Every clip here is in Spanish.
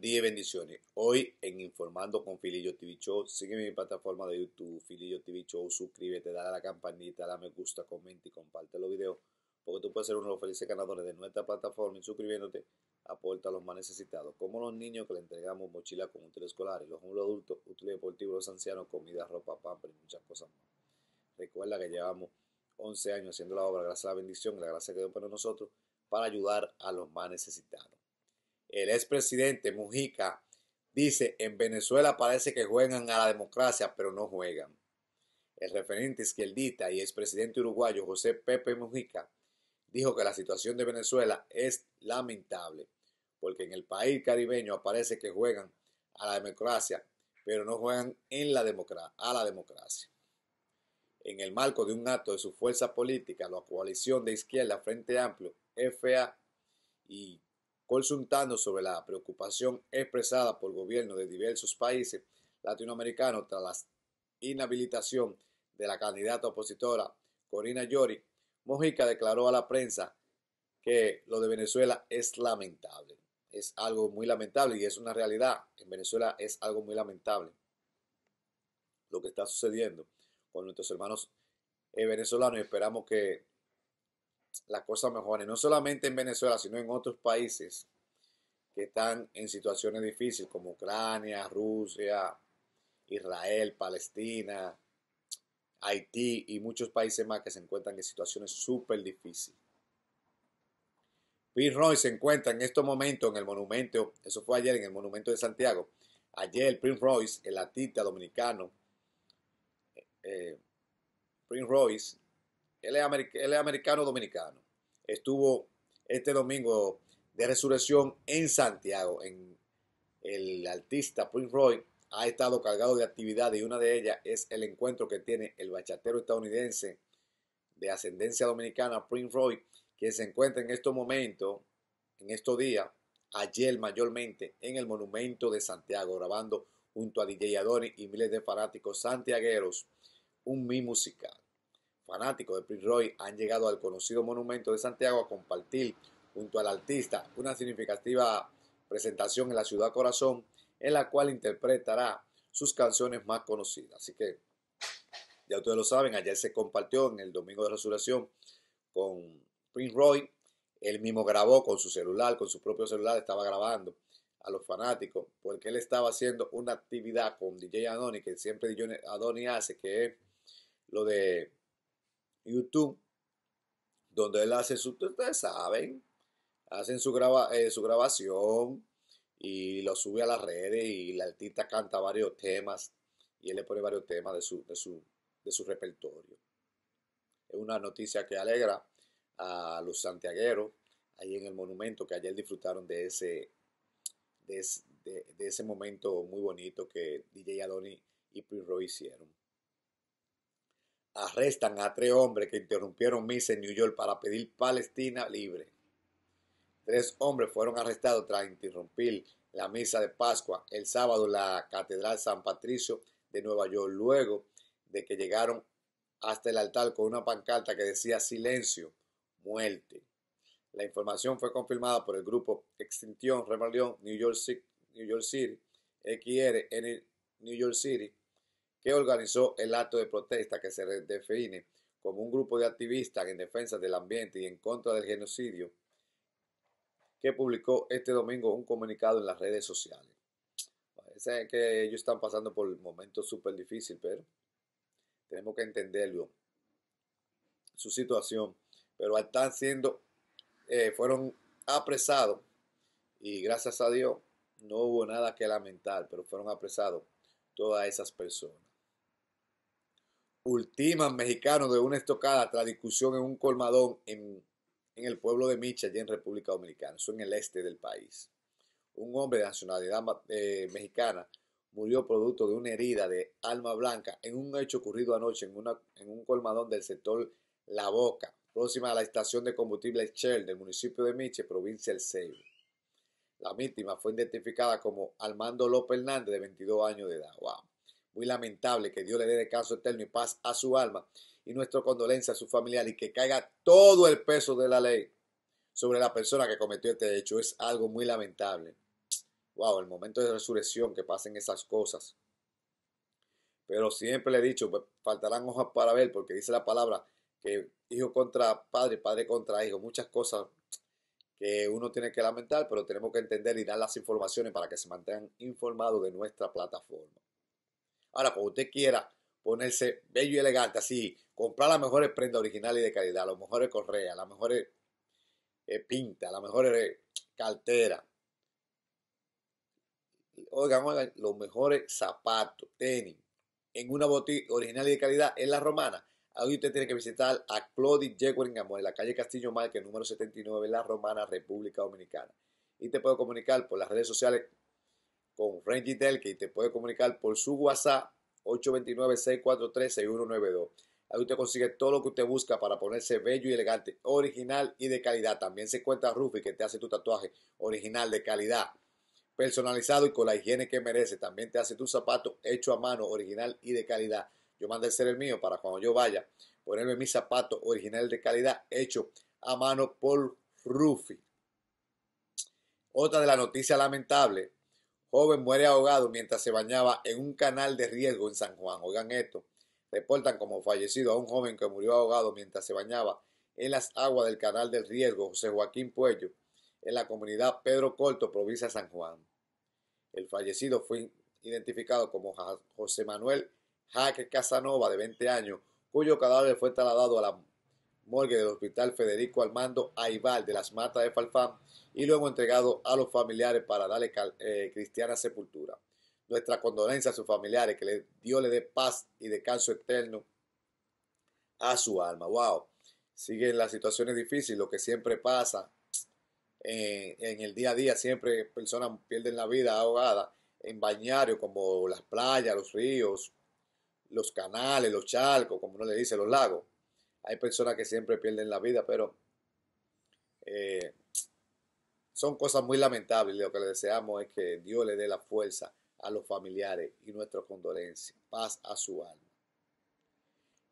10 bendiciones. Hoy en Informando con Filillo TV Show, sígueme en mi plataforma de YouTube, Filillo TV Show, suscríbete, dale a la campanita, dale me gusta, comenta y comparte los videos, porque tú puedes ser uno de los felices ganadores de nuestra plataforma y suscribiéndote aporta a los más necesitados, como los niños que le entregamos mochilas con útiles escolares, los adultos, útiles deportivos, los ancianos, comida, ropa, pamper y muchas cosas más. Recuerda que llevamos 11 años haciendo la obra gracias a la bendición, la gracia que Dios para nosotros para ayudar a los más necesitados el expresidente Mujica dice, en Venezuela parece que juegan a la democracia, pero no juegan. El referente izquierdista y expresidente uruguayo José Pepe Mujica dijo que la situación de Venezuela es lamentable, porque en el país caribeño parece que juegan a la democracia, pero no juegan en la a la democracia. En el marco de un acto de su fuerza política, la coalición de izquierda Frente Amplio, FA y consultando sobre la preocupación expresada por gobierno de diversos países latinoamericanos tras la inhabilitación de la candidata opositora Corina Yori, Mojica declaró a la prensa que lo de Venezuela es lamentable. Es algo muy lamentable y es una realidad. En Venezuela es algo muy lamentable lo que está sucediendo con nuestros hermanos eh, venezolanos esperamos que la cosa mejore, no solamente en Venezuela, sino en otros países que están en situaciones difíciles como Ucrania, Rusia, Israel, Palestina, Haití y muchos países más que se encuentran en situaciones súper difíciles. Prince Roy se encuentra en estos momentos en el monumento, eso fue ayer en el monumento de Santiago. Ayer Prince Royce, el artista dominicano, eh, Prince Royce, él es, americano dominicano. Estuvo este domingo de resurrección en Santiago, en el artista Prince Roy ha estado cargado de actividades y una de ellas es el encuentro que tiene el bachatero estadounidense de ascendencia dominicana Prince Roy, que se encuentra en estos momentos, en estos días, ayer mayormente, en el Monumento de Santiago, grabando junto a DJ Adoni y miles de fanáticos santiagueros un mi musical fanáticos de Prince Roy han llegado al conocido monumento de Santiago a compartir junto al artista una significativa presentación en la ciudad corazón en la cual interpretará sus canciones más conocidas. Así que ya ustedes lo saben, ayer se compartió en el Domingo de Resurrección con Prince Roy. Él mismo grabó con su celular, con su propio celular, estaba grabando a los fanáticos, porque él estaba haciendo una actividad con DJ Adoni, que siempre DJ Adoni hace, que es lo de YouTube, donde él hace su, ustedes saben, hacen su, eh, su grabación y lo sube a las redes y la artista canta varios temas y él le pone varios temas de su, de su, repertorio. Es una noticia que alegra a los santiagueros ahí en el monumento que ayer disfrutaron de ese, de, ese momento muy bonito que DJ Adoni y Prince hicieron arrestan a tres hombres que interrumpieron misa en New York para pedir Palestina libre. Tres hombres fueron arrestados tras interrumpir la misa de Pascua el sábado en la Catedral San Patricio de Nueva York, luego de que llegaron hasta el altar con una pancarta que decía silencio, muerte. La información fue confirmada por el grupo Extinción Rebelión New York City, New XR en New York City organizó el acto de protesta que se define como un grupo de activistas en defensa del ambiente y en contra del genocidio, que publicó este domingo un comunicado en las redes sociales. Parece que ellos están pasando por momentos súper difíciles, pero tenemos que entenderlo, su situación. Pero están siendo, eh, fueron apresados y gracias a Dios no hubo nada que lamentar, pero fueron apresados todas esas personas ultiman mexicanos de una estocada tras discusión en un colmadón en, el pueblo de Micha, allí en República Dominicana, en el este del país. Un hombre de nacionalidad eh, mexicana murió producto de una herida de alma blanca en un hecho ocurrido anoche en, un colmadón del sector La Boca, próxima a la estación de combustible Shell del municipio de Miche, provincia del Ceibo. La víctima fue identificada como Armando López Hernández, de 22 años de edad. Muy lamentable que Dios le dé caso eterno y paz a su alma y nuestra condolencia a su familiar y que caiga todo el peso de la ley sobre la persona que cometió este hecho. Es algo muy lamentable. Wow, el momento de resurrección que pasen esas cosas. Pero siempre le he dicho, pues, faltarán hojas para ver, porque dice la palabra que hijo contra padre, padre contra hijo, muchas cosas que uno tiene que lamentar, pero tenemos que entender y dar las informaciones para que se mantengan informados de nuestra plataforma. Ahora, cuando usted quiera ponerse bello y elegante, así, comprar las mejores prendas originales y de calidad, las mejores correas, las mejores eh, pintas, las mejores eh, carteras. Oigan, oigan, los mejores zapatos, tenis, en una botella original y de calidad, en la romana. Ahí usted tiene que visitar a Claudie Jewelry en la calle Castillo Marque, número 79, La Romana, República Dominicana. Y te puedo comunicar por las redes sociales con Frankie Delke te puede comunicar por su WhatsApp 829-643-6192. Ahí usted consigue todo lo que usted busca para ponerse bello y elegante, original y de calidad. También se encuentra Rufi que te hace tu tatuaje original de calidad, personalizado y con la higiene que merece. También te hace tu zapato hecho a mano, original y de calidad. Yo mandé ser el mío para cuando yo vaya, ponerme mi zapato original de calidad, hecho a mano por Rufi. Otra de las noticias lamentables Joven muere ahogado mientras se bañaba en un canal de riesgo en San Juan. Oigan esto. Reportan como fallecido a un joven que murió ahogado mientras se bañaba en las aguas del canal del riesgo José Joaquín Puello en la comunidad Pedro Corto, provincia de San Juan. El fallecido fue identificado como José Manuel Jaque Casanova, de 20 años, cuyo cadáver fue trasladado a la morgue del Hospital Federico Armando aybal de las Matas de Falfán y luego entregado a los familiares para darle eh, cristiana sepultura. Nuestra condolencia a sus familiares, que le, Dios le dé paz y descanso eterno a su alma. ¡Wow! Siguen las situaciones difíciles, lo que siempre pasa en el día a día, siempre personas pierden la vida ahogada en bañarios como las playas, los ríos, los canales, los charcos, como no le dice, los lagos. Hay personas que siempre pierden la vida, pero eh, son cosas muy lamentables. Lo que le deseamos es que Dios le dé la fuerza a los familiares y nuestra condolencia. Paz a su alma.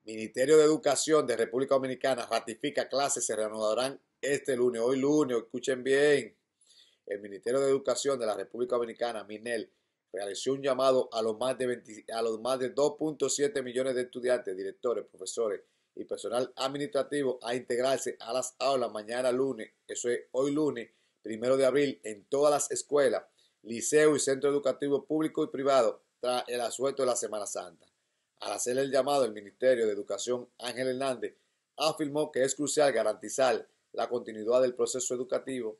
Ministerio de Educación de República Dominicana ratifica clases, se reanudarán este lunes, hoy lunes, escuchen bien. El Ministerio de Educación de la República Dominicana, MINEL, realizó un llamado a los más de, a los más de 2.7 millones de estudiantes, directores, profesores y personal administrativo a integrarse a las aulas mañana lunes, eso es hoy lunes, primero de abril, en todas las escuelas, liceos y centros educativos públicos y privados tras el asueto de la Semana Santa. Al hacer el llamado, el Ministerio de Educación Ángel Hernández afirmó que es crucial garantizar la continuidad del proceso educativo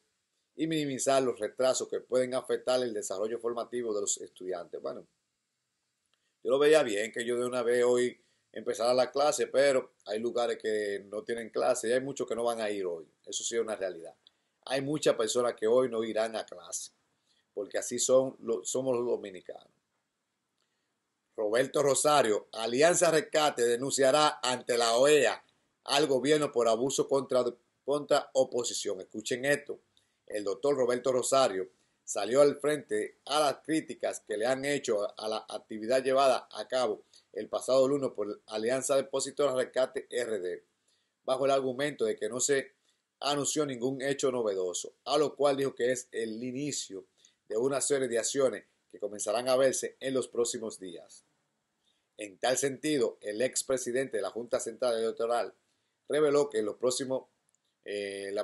y minimizar los retrasos que pueden afectar el desarrollo formativo de los estudiantes. Bueno, yo lo veía bien que yo de una vez hoy empezará la clase, pero hay lugares que no tienen clase y hay muchos que no van a ir hoy. Eso sí es una realidad. Hay muchas personas que hoy no irán a clase, porque así son, somos los dominicanos. Roberto Rosario, Alianza Rescate denunciará ante la OEA al gobierno por abuso contra, contra oposición. Escuchen esto. El doctor Roberto Rosario salió al frente a las críticas que le han hecho a la actividad llevada a cabo el pasado lunes por Alianza Depositora Rescate RD, bajo el argumento de que no se anunció ningún hecho novedoso, a lo cual dijo que es el inicio de una serie de acciones que comenzarán a verse en los próximos días. En tal sentido, el expresidente de la Junta Central Electoral reveló que en los próximos, eh,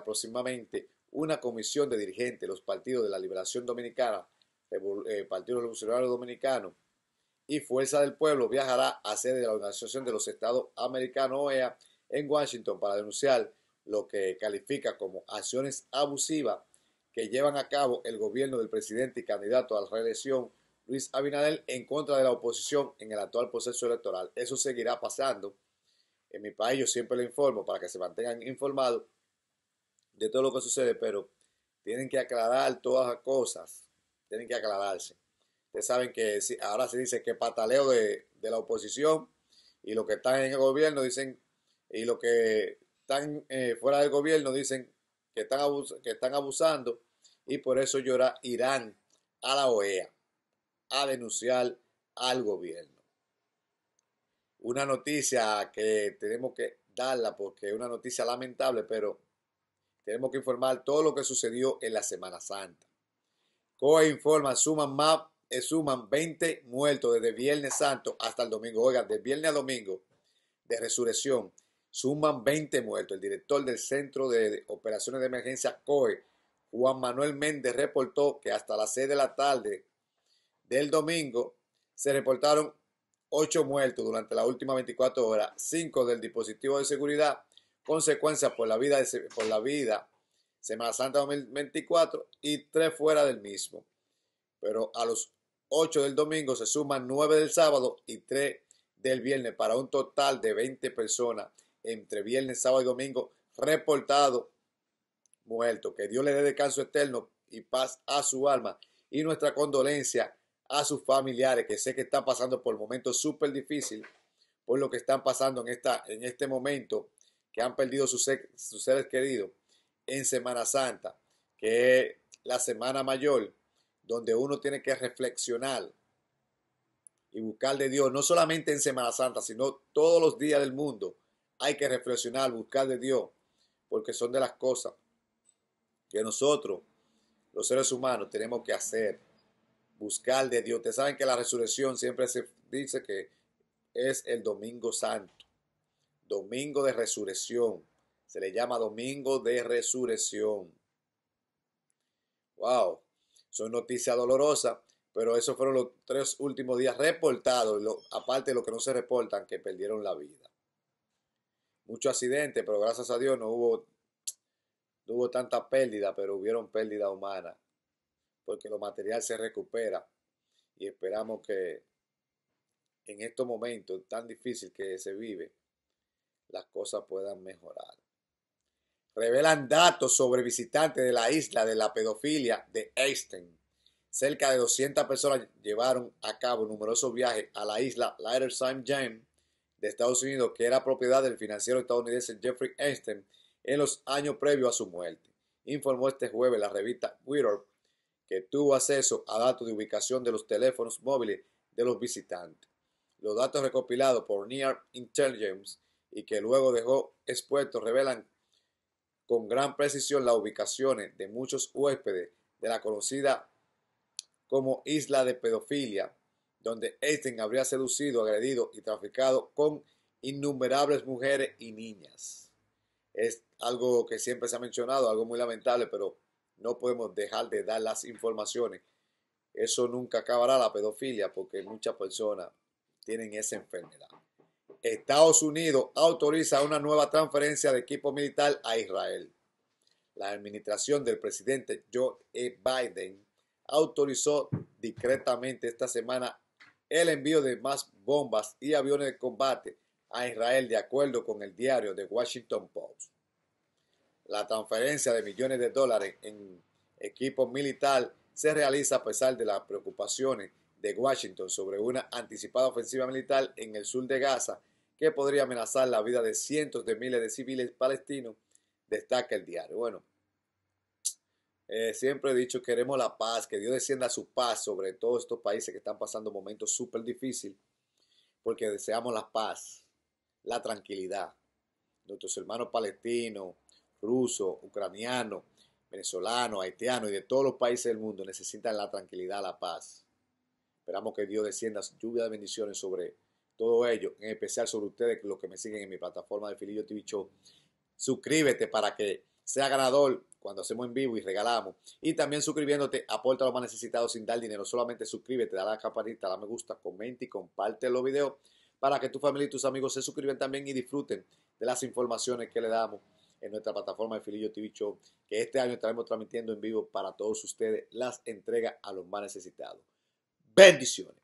una comisión de dirigentes de los partidos de la Liberación Dominicana, eh, Partido Revolucionario Dominicano, y Fuerza del Pueblo viajará a sede de la Organización de los Estados Americanos OEA en Washington para denunciar lo que califica como acciones abusivas que llevan a cabo el gobierno del presidente y candidato a la reelección Luis Abinadel en contra de la oposición en el actual proceso electoral. Eso seguirá pasando. En mi país yo siempre le informo para que se mantengan informados de todo lo que sucede, pero tienen que aclarar todas las cosas, tienen que aclararse. Ustedes saben que ahora se dice que pataleo de, la oposición y los que están en el gobierno dicen, y los que están eh, fuera del gobierno dicen que están, que están abusando y por eso llora, irán a la OEA a denunciar al gobierno. Una noticia que tenemos que darla porque es una noticia lamentable, pero tenemos que informar todo lo que sucedió en la Semana Santa. COE informa, suman más eh, suman 20 muertos desde Viernes Santo hasta el domingo. Oiga, de viernes a domingo de resurrección suman 20 muertos. El director del Centro de Operaciones de Emergencia COE, Juan Manuel Méndez, reportó que hasta las 6 de la tarde del domingo se reportaron 8 muertos durante las últimas 24 horas, 5 del dispositivo de seguridad, consecuencias por la vida, por la vida Semana Santa 2024 y 3 fuera del mismo. Pero a los 8 del domingo, se suman 9 del sábado y 3 del viernes, para un total de 20 personas entre viernes, sábado y domingo reportado muerto. Que Dios le dé descanso eterno y paz a su alma y nuestra condolencia a sus familiares, que sé que están pasando por momentos súper difíciles, por lo que están pasando en, esta, en este momento, que han perdido sus seres queridos en Semana Santa, que es la semana mayor donde uno tiene que reflexionar y buscar de Dios, no solamente en Semana Santa, sino todos los días del mundo. Hay que reflexionar, buscar de Dios, porque son de las cosas que nosotros, los seres humanos, tenemos que hacer. Buscar de Dios. Ustedes saben que la resurrección siempre se dice que es el Domingo Santo. Domingo de resurrección. Se le llama Domingo de resurrección. Wow, son noticias dolorosas, pero esos fueron los tres últimos días reportados, aparte de los que no se reportan, que perdieron la vida. Mucho accidente, pero gracias a Dios no hubo, no hubo tanta pérdida, pero hubieron pérdida humana, porque lo material se recupera y esperamos que en estos momentos tan difíciles que se vive, las cosas puedan mejorar revelan datos sobre visitantes de la isla de la pedofilia de Einstein. Cerca de 200 personas llevaron a cabo numerosos viajes a la isla Saint James de Estados Unidos, que era propiedad del financiero estadounidense Jeffrey Einstein en los años previos a su muerte. Informó este jueves la revista Wired que tuvo acceso a datos de ubicación de los teléfonos móviles de los visitantes. Los datos recopilados por Near Intelligence y que luego dejó expuestos revelan con gran precisión las ubicaciones de muchos huéspedes de la conocida como isla de pedofilia, donde Einstein habría seducido, agredido y traficado con innumerables mujeres y niñas. Es algo que siempre se ha mencionado, algo muy lamentable, pero no podemos dejar de dar las informaciones. Eso nunca acabará la pedofilia porque muchas personas tienen esa enfermedad. Estados Unidos autoriza una nueva transferencia de equipo militar a Israel. La administración del presidente Joe e. Biden autorizó discretamente esta semana el envío de más bombas y aviones de combate a Israel de acuerdo con el diario The Washington Post. La transferencia de millones de dólares en equipo militar se realiza a pesar de las preocupaciones de Washington sobre una anticipada ofensiva militar en el sur de Gaza que podría amenazar la vida de cientos de miles de civiles palestinos, destaca el diario. Bueno, eh, siempre he dicho, queremos la paz, que Dios descienda su paz sobre todos estos países que están pasando momentos súper difíciles, porque deseamos la paz, la tranquilidad. Nuestros hermanos palestinos, rusos, ucranianos, venezolanos, haitianos y de todos los países del mundo necesitan la tranquilidad, la paz. Esperamos que Dios descienda lluvia de bendiciones sobre todo ello, en especial sobre ustedes, los que me siguen en mi plataforma de Filillo TV Show. Suscríbete para que sea ganador cuando hacemos en vivo y regalamos. Y también suscribiéndote, aporta a los más necesitados sin dar dinero. Solamente suscríbete, a la campanita, da me gusta, comenta y comparte los videos para que tu familia y tus amigos se suscriban también y disfruten de las informaciones que le damos en nuestra plataforma de Filillo TV Show, que este año estaremos transmitiendo en vivo para todos ustedes las entregas a los más necesitados. Bendiciones.